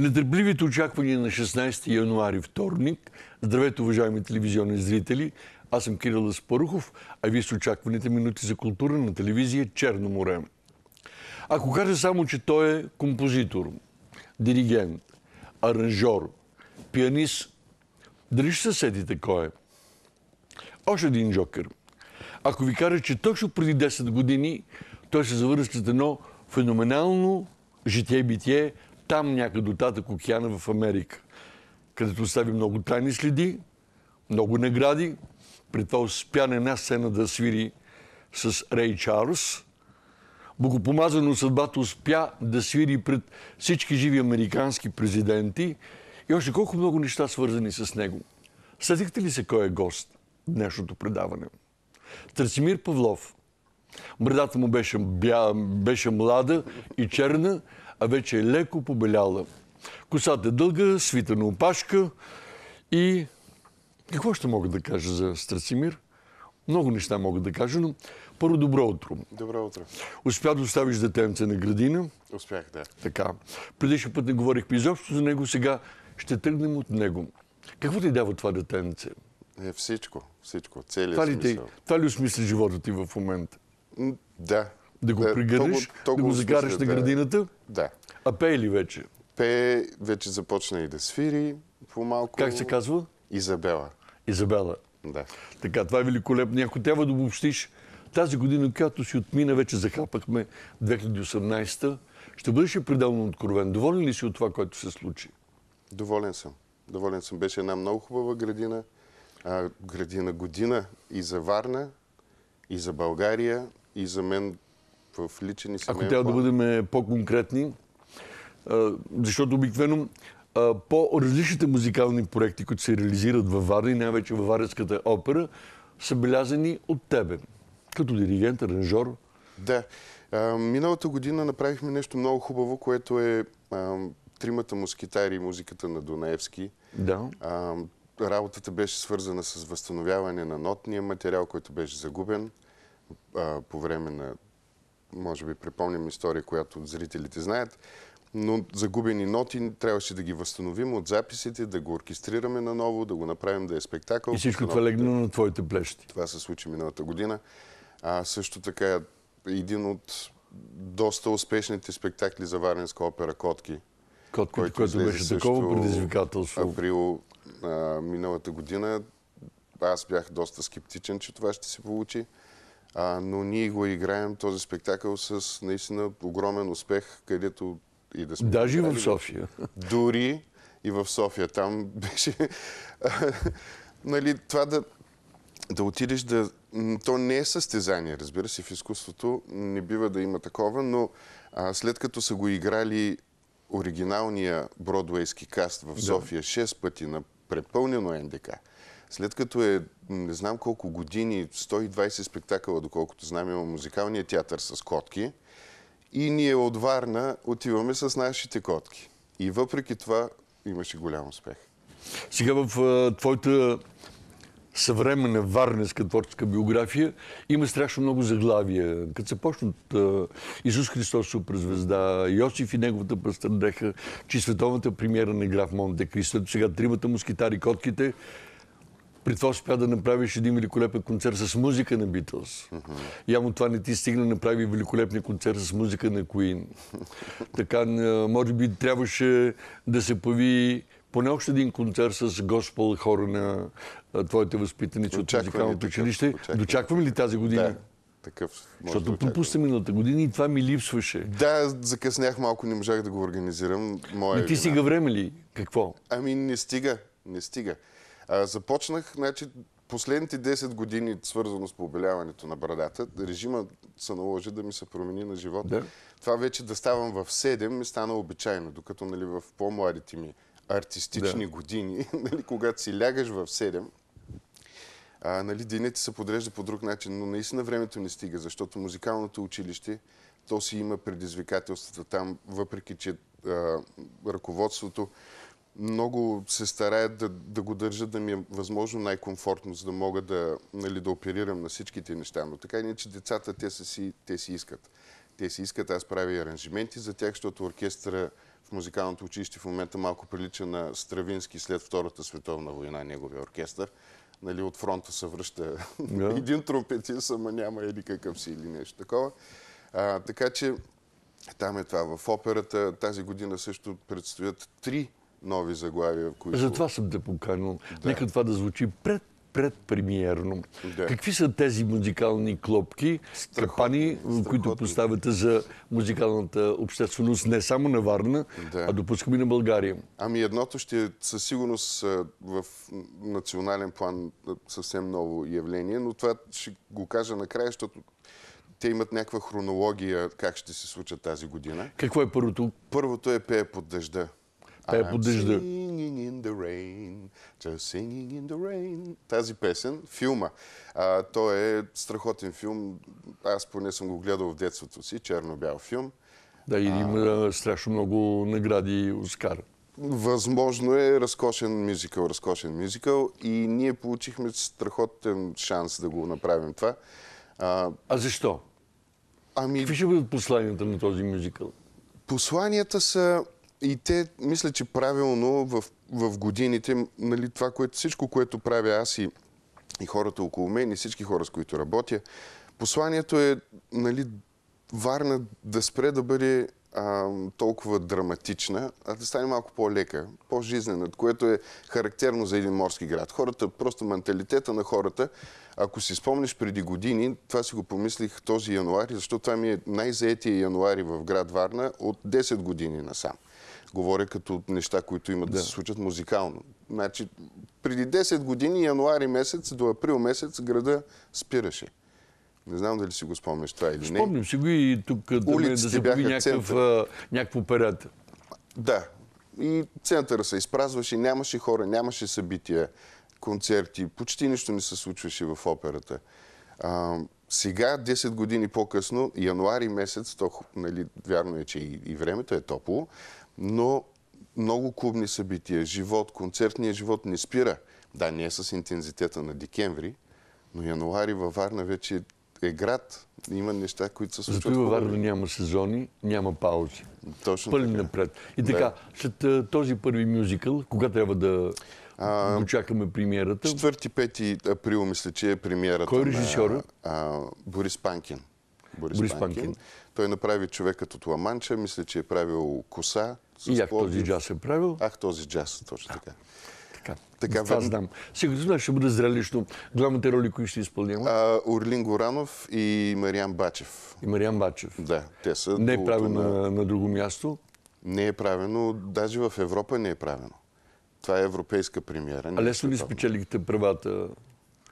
Нетърпливите очаквания на 16 януари, вторник. Здравейте, уважаеми телевизионни зрители. Аз съм Кирил Аспарухов, а вие с очакваните минути за култура на телевизия Черно море. Ако кажа само, че той е композитор, диригент, аранжор, пианист, дали ще се седите кой е? Още един джокер, Ако ви кажа, че точно преди 10 години той се завърза с едно феноменално житие-битие там някъде Татък океана в Америка, където остави много тайни следи, много награди. При това успя на една сцена да свири с Рей Чарлз. Богопомазано съдбата успя да свири пред всички живи американски президенти и още колко много неща свързани с него. Съдихте ли се кой е гост в днешното предаване? Трасимир Павлов. Брадата му беше, бя, беше млада и черна, а вече е леко побеляла. Косата е дълга, свита на опашка и какво ще мога да кажа за Страцимир? Много неща мога да кажа, но първо добро утро. Добро утро. Успя да оставиш детенце на градина. Успях, да. Така. Предишния път не говорихме изобщо за него, сега ще тръгнем от него. Какво ти дава това детенце? Е, всичко, всичко, целият това ли смисъл. Ти, това ли осмисли живота ти в момента? Да, да го е, да, да го закараш на градината. Да. А пее ли вече? Пее, вече започна и да свири по-малко. Как се казва? Изабела. Изабела. Да. Така, това е великолепно. Ако трябва да обобщиш тази година, която си отмина, вече захапахме 2018-та, ще бъдеш ли пределно откровен? Доволен ли си от това, което се случи? Доволен съм. Доволен съм. Беше една много хубава градина. А, градина година и за Варна, и за България, и за мен в личен и семейен Ако трябва да бъдем по-конкретни, защото обикновено по-различните музикални проекти, които се реализират във Варна и най-вече във Варенската опера, са белязани от тебе, като диригент, аранжор. Да. миналата година направихме нещо много хубаво, което е а, тримата мускитари и музиката на Дунаевски. Да. работата беше свързана с възстановяване на нотния материал, който беше загубен по време на може би припомням история, която зрителите знаят, но загубени ноти трябваше да ги възстановим от записите, да го оркестрираме наново, да го направим да е спектакъл. И всичко това легна на твоите плещи. Това се случи миналата година. А също така един от доста успешните спектакли за варенска опера Котки. Котки, който, който беше такова предизвикателство. Април а, миналата година аз бях доста скептичен, че това ще се получи. А, но ние го играем този спектакъл с наистина огромен успех, където и да сме. Даже и в София. Дори и в София. Там беше... нали, това да, да отидеш да... То не е състезание, разбира се, в изкуството не бива да има такова, но а, след като са го играли оригиналния Бродвейски каст в София да. 6 пъти на препълнено НДК, след като е не знам колко години, 120 спектакъла, доколкото знам, има музикалния театър с котки. И ние от Варна отиваме с нашите котки. И въпреки това имаше голям успех. Сега в твоята съвременна варненска творческа биография има страшно много заглавия. Като се почнат Исус Христос суперзвезда, Йосиф и неговата пръстърдеха, че световната премиера на граф Монте Кристо, сега тримата мускитари, котките, при това успя да направиш един великолепен концерт с музика на Битлз. Mm-hmm. Явно това не ти стигна, направи великолепния концерт с музика на Куин. така, може би трябваше да се появи поне още един концерт с Господ хора на твоите възпитаници от музикалното училище. Дочакваме ли тази година? Да такъв. Защото да пропусна миналата година и това ми липсваше. Да, закъснях малко, не можах да го организирам. Моя и ти вина. стига време ли? Какво? Ами не стига. Не стига. А, започнах, значи, последните 10 години, свързано с побеляването на брадата, режима се наложи да ми се промени на живота. Да. Това вече да ставам в 7 ми стана обичайно, докато нали, в по-младите ми артистични да. години, нали, когато си лягаш в 7, а, нали, денят се подрежда по друг начин, но наистина времето не стига, защото музикалното училище, то си има предизвикателствата там, въпреки че а, ръководството много се стараят да, да го държат да ми е възможно най-комфортно, за да мога да, нали, да оперирам на всичките неща. Но така иначе децата, те, са си, те си искат. Те си искат, аз правя аранжименти за тях, защото оркестъра в музикалното училище в момента малко прилича на Стравински след Втората световна война, неговия оркестър. Нали, от фронта се връща yeah. един тромпетист, ама няма е или какъв си или нещо такова. А, така че там е това. В операта тази година също предстоят три нови заглавия, в които... Затова съм те поканил. Да. Нека това да звучи пред предпремиерно. Да. Какви са тези музикални клопки, страхотни, капани, страхотни. които поставяте за музикалната общественост не само на Варна, да. а допускаме на България? Ами едното ще е със сигурност в национален план съвсем ново явление, но това ще го кажа накрая, защото те имат някаква хронология как ще се случат тази година. Какво е първото? Първото е пее под дъжда. Те я подижда. Тази песен, филма. А, той е страхотен филм. Аз поне съм го гледал в детството си, черно-бял филм. Да, и има а... страшно много награди Оскар. Възможно е разкошен мюзикъл, разкошен мюзикъл и ние получихме страхотен шанс да го направим това. А, а защо? Ами... Какви ще бъдат посланията на този мюзикъл? Посланията са и те, мисля, че правилно в, в годините, нали, това, което, всичко, което правя аз и, и хората около мен, и всички хора, с които работя, посланието е, нали, Варна да спре да бъде а, толкова драматична, а да стане малко по-лека, по-жизнена, което е характерно за един морски град. Хората, просто менталитета на хората, ако си спомниш преди години, това си го помислих този януари, защото това ми е най-заетия януари в град Варна от 10 години насам. Говоря като неща, които имат да, да се случат музикално. Значи, преди 10 години, януари месец до април месец, града спираше. Не знам дали си го спомняш това или не. Спомням си го и тук да се появи някакъв, някакъв парад. Да. И центъра се изпразваше, нямаше хора, нямаше събития, концерти, почти нищо не се случваше в операта. А, сега, 10 години по-късно, януари месец, то, нали, вярно е, че и, и времето е топло, но много клубни събития, живот, концертният живот не спира. Да, не е с интензитета на декември, но януари във Варна вече е град. Има неща, които се случват. Зато във Варна няма сезони, няма паузи. Точно Пълни напред. И така, да. след този първи мюзикъл, кога трябва да а, Дочакаме премиерата. 4-5 април, мисля, че е премиерата. Кой режисьор? На, а, Борис Панкин. Борис, Борис Панкин. Панкин. Той направи човекът от Ламанча, мисля, че е правил коса. И ах, този джаз е правил? Ах, този джаз, точно така. така. Това знам. Сега знаеш, ще бъде зрелищно. Главните роли, които ще изпълнява? Орлин Горанов и Мариан Бачев. И Мариан Бачев. Да, те са... Не е правено на... на друго място? Не е правено, даже в Европа не е правено. Това е европейска премиера. А е лесно ли спечелихте правата?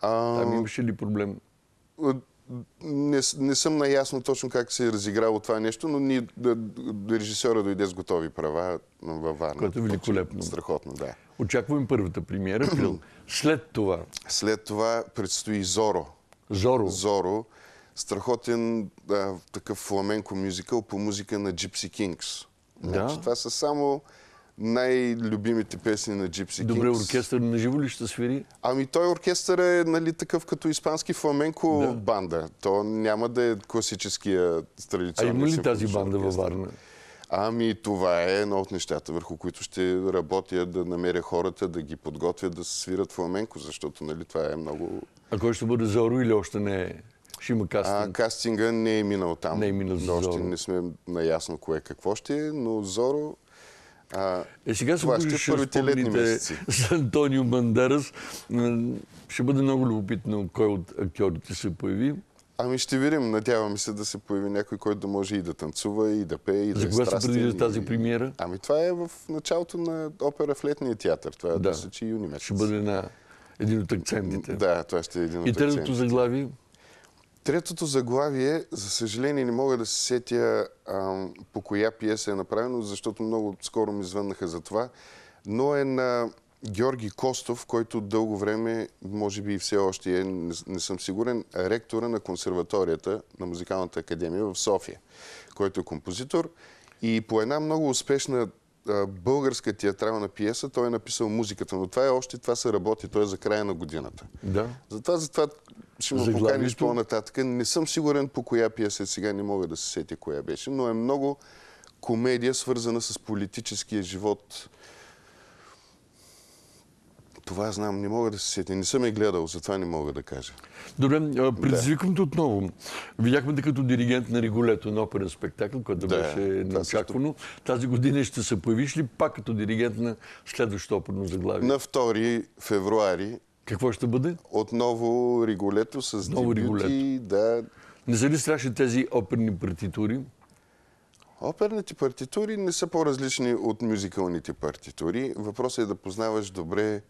А... Там имаше ли проблем? Не, не съм наясно точно как се е разиграло това нещо, но ни, да, дойде с готови права във Варна. Което е великолепно. Страхотно, да. Очаквам първата премиера, След това? След това предстои Зоро. Зоро? Зоро. Страхотен а, такъв фламенко мюзикъл по музика на Джипси Кингс. Да. Значи, това са само най-любимите песни на Джипси Добре, оркестър на живо ли ще свири? Ами той оркестър е нали, такъв като испански фламенко да. банда. То няма да е класическия традиционен А има ли тази банда във Варна? Ами това е едно от нещата, върху които ще работя да намеря хората, да ги подготвя да свират фламенко, защото нали, това е много... А кой ще бъде Зоро или още не е? Ще има кастинг. А, кастинга не е минал там. Не е минал за Зоро. не сме наясно кое какво ще е, но Зоро а, е, сега се можеш ще е спомните с Антонио Мандерас. Ще бъде много любопитно кой от актьорите се появи. Ами ще видим. Надяваме се да се появи някой, който да може и да танцува, и да пее, и За да е страстен. За кога се предвижда тази премиера? Ами това е в началото на опера в летния театър. Това е да. да юни месец. Ще бъде на един от акцентите. Да, това ще е един от акцентите. И третото заглавие? Третото заглавие, за съжаление не мога да се сетя а, по коя пиеса е направено, защото много скоро ми звъннаха за това, но е на Георги Костов, който дълго време, може би и все още е, не, не съм сигурен, ректора на консерваторията на Музикалната академия в София, който е композитор. И по една много успешна българска театрална пиеса, той е написал музиката, но това е още, това се работи, той е за края на годината. Да. Затова, затова ще му поканиш по-нататък. Не съм сигурен по коя пиеса е сега, не мога да се сетя коя беше, но е много комедия, свързана с политическия живот това знам, не мога да се сетя. Не съм я гледал, затова не мога да кажа. Добре, предизвикам да. отново. Видяхме те като диригент на Риголето на оперен спектакъл, който да, беше неочаквано. Също... Тази година ще се появиш ли пак като диригент на следващото оперно заглавие? На 2 февруари. Какво ще бъде? Отново риголето с Ново дебюти. Да. Не са ли страшни тези оперни партитури? Оперните партитури не са по-различни от мюзикалните партитури. Въпросът е да познаваш добре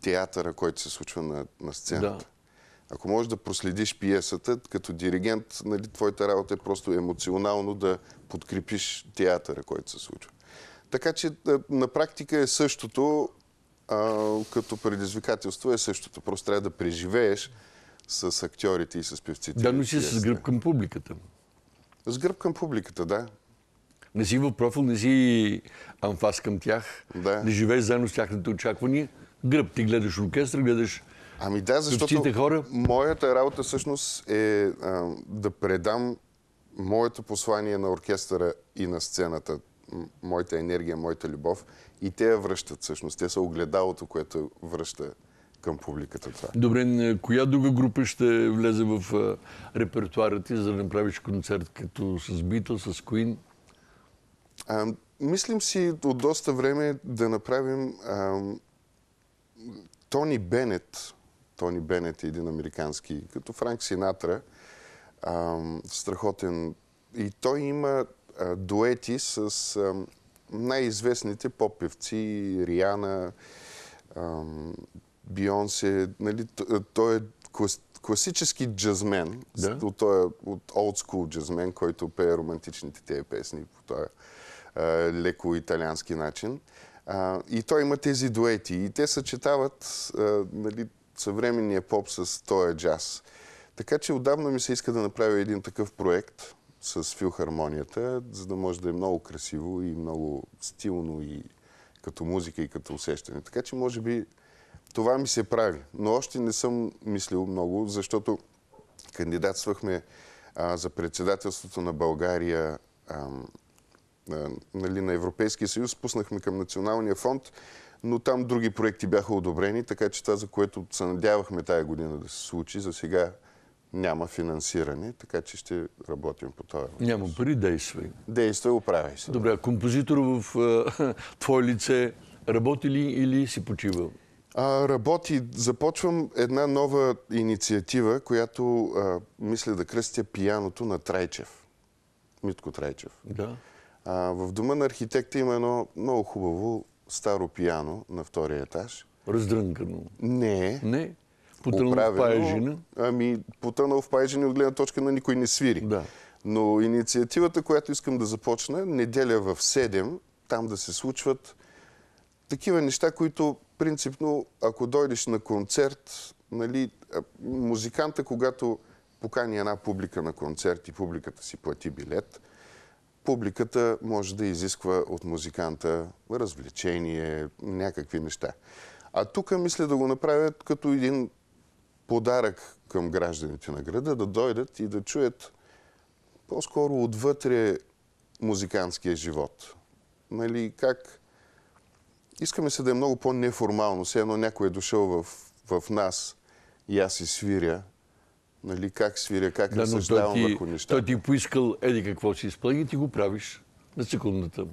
театъра, който се случва на, на сцената. Да. Ако можеш да проследиш пиесата, като диригент, нали, твоята работа е просто емоционално да подкрепиш театъра, който се случва. Така че е, на практика е същото, а, като предизвикателство е същото. Просто трябва да преживееш с актьорите и с певците. Да, но си с гръб към публиката. С гръб към публиката, да. Не си в профил, не си амфас към тях, да. не живееш заедно с тяхните очаквания гръб. Ти гледаш оркестър, гледаш Ами да, защото хора. моята работа всъщност е а, да предам моето послание на оркестъра и на сцената, моята енергия, моята любов и те я връщат всъщност. Те са огледалото, което връща към публиката това. Добре, коя друга група ще влезе в репертуара ти, за да направиш концерт като с Битъл, с Куин? мислим си от доста време да направим Тони Бенет, Тони Бенет е един американски, като Франк Синатра, а, страхотен. И той има а, дуети с най-известните поп-певци, Риана, Бионсе. Нали, той е клас, класически джазмен, да? от, от олдскул джазмен, който пее романтичните тези песни по този леко италиански начин. А, и той има тези дуети. И те съчетават а, нали, съвременния поп с този джаз. Така че отдавна ми се иска да направя един такъв проект с филхармонията, за да може да е много красиво и много стилно и като музика и като усещане. Така че може би това ми се прави. Но още не съм мислил много, защото кандидатствахме а, за председателството на България а, е, нали, на Европейския съюз, пуснахме към Националния фонд, но там други проекти бяха одобрени, така че това, за което се надявахме тая година да се случи, за сега няма финансиране, така че ще работим по това. Няма пари, действай. Действай, оправяй се. Добре, композитор в а, твое лице работи ли или си почивал? А, работи. Започвам една нова инициатива, която а, мисля да кръстя пияното на Трайчев. Митко Трайчев. Да. А, в дома на архитекта има едно много хубаво старо пияно на втория етаж. Раздрънкано. Не. Не. Потънал в паежина. Ами, потънал в паяжина от гледна точка на никой не свири. Да. Но инициативата, която искам да започна, неделя в 7, там да се случват такива неща, които принципно, ако дойдеш на концерт, нали, музиканта, когато покани една публика на концерт и публиката си плати билет, публиката може да изисква от музиканта развлечение, някакви неща. А тук мисля да го направят като един подарък към гражданите на града, да дойдат и да чуят по-скоро отвътре музикантския живот. Нали, как... Искаме се да е много по-неформално. Все едно някой е дошъл в, в нас и аз си свиря нали, как свиря, как да, разсъждавам върху неща. Той ти е поискал, еди какво си изпълни, ти го правиш на секундата.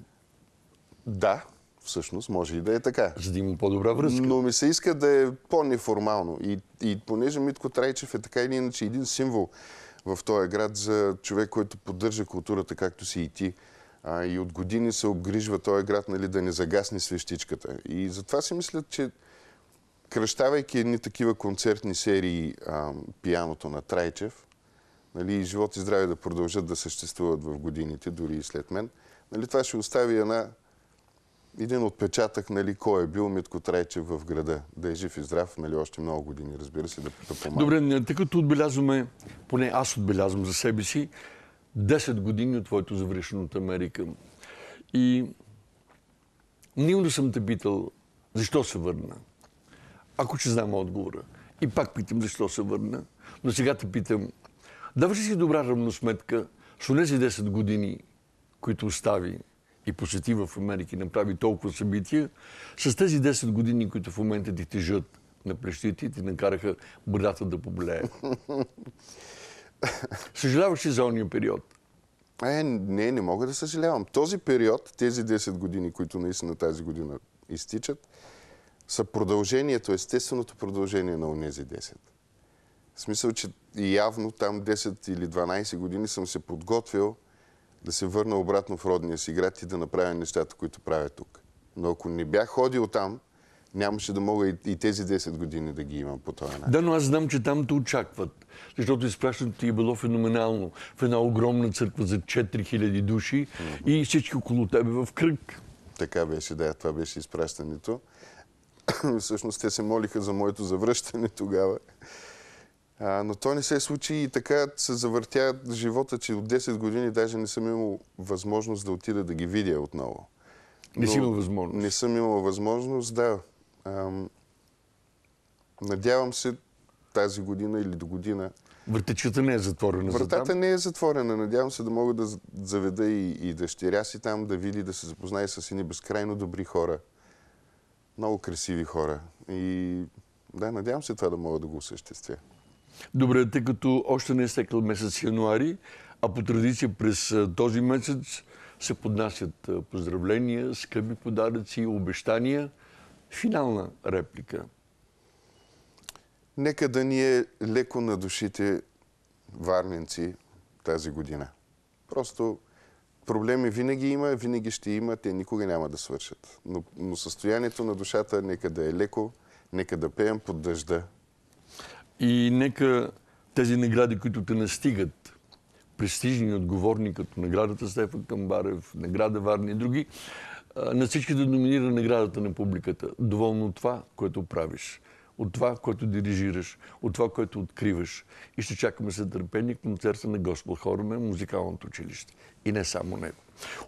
Да, всъщност може и да е така. За да има по-добра връзка. Но ми се иска да е по-неформално. И, и понеже Митко Трайчев е така или иначе един символ в този град за човек, който поддържа културата, както си и ти. А, и от години се обгрижва този град нали, да не загасне свещичката. И затова си мисля, че кръщавайки едни такива концертни серии а, пияното на Трайчев, нали, живот и здраве да продължат да съществуват в годините, дори и след мен, нали, това ще остави една, един отпечатък, нали, кой е бил Митко Трайчев в града. Да е жив и здрав, нали, още много години, разбира се, да, да помага. Добре, тъй като отбелязваме, поне аз отбелязвам за себе си, 10 години от твоето завръщане от Америка. И Нивно съм те питал, защо се върна? ако че знам отговора. И пак питам защо се върна. Но сега те питам, даваш ли си добра равносметка с тези 10 години, които остави и посети в Америка и направи толкова събития, с тези 10 години, които в момента ти тежат на плещите и ти накараха брадата да поболее. Съжаляваш ли за ония период? Е, не, не мога да съжалявам. Този период, тези 10 години, които наистина тази година изтичат, са продължението, естественото продължение на онези 10. В смисъл, че явно там 10 или 12 години съм се подготвил да се върна обратно в родния си град и да направя нещата, които правя тук. Но ако не бях ходил там, нямаше да мога и, и тези 10 години да ги имам по този начин. Да, но аз знам, че там те очакват. Защото изпращането ти е било феноменално. В една огромна църква за 4000 души mm-hmm. и всички около тебе в кръг. Така беше, да, това беше изпращането. Всъщност те се молиха за моето завръщане тогава. А, но то не се случи и така се завъртя живота, че от 10 години даже не съм имал възможност да отида да ги видя отново. Но не си имал възможност? Не съм имал възможност, да. Ам, надявам се тази година или до година. Вратичката не е затворена. Вратата не е затворена. Надявам се да мога да заведа и, и дъщеря си там, да види, да се запознае с едни безкрайно добри хора много красиви хора. И да, надявам се това да мога да го осъществя. Добре, тъй като още не е стекал месец януари, а по традиция през този месец се поднасят поздравления, скъпи подаръци, обещания. Финална реплика. Нека да ни е леко на душите варненци тази година. Просто проблеми винаги има, винаги ще има, те никога няма да свършат. Но, но състоянието на душата нека да е леко, нека да пеем под дъжда. И нека тези награди, които те настигат, престижни и отговорни, като наградата Стефан Камбарев, награда Варни и други, на всички да номинира наградата на публиката. Доволно от това, което правиш от това, което дирижираш, от това, което откриваш. И ще чакаме с търпение концерта на Господ Хорме, музикалното училище. И не само него.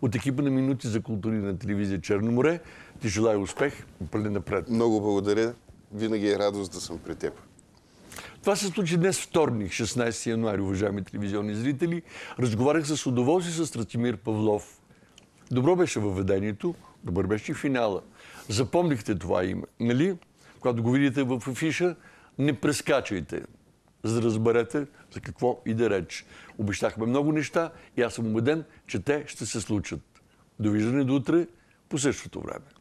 От екипа на Минути за култури на телевизия Черно море, ти желая успех и пълен напред. Много благодаря. Винаги е радост да съм при теб. Това се случи днес вторник, 16 януари, уважаеми телевизионни зрители. Разговарях с удоволствие с Ратимир Павлов. Добро беше въведението, добър беше и финала. Запомнихте това име, нали? когато го видите в афиша, не прескачайте, за да разберете за какво и да реч. Обещахме много неща и аз съм убеден, че те ще се случат. Довиждане до утре по същото време.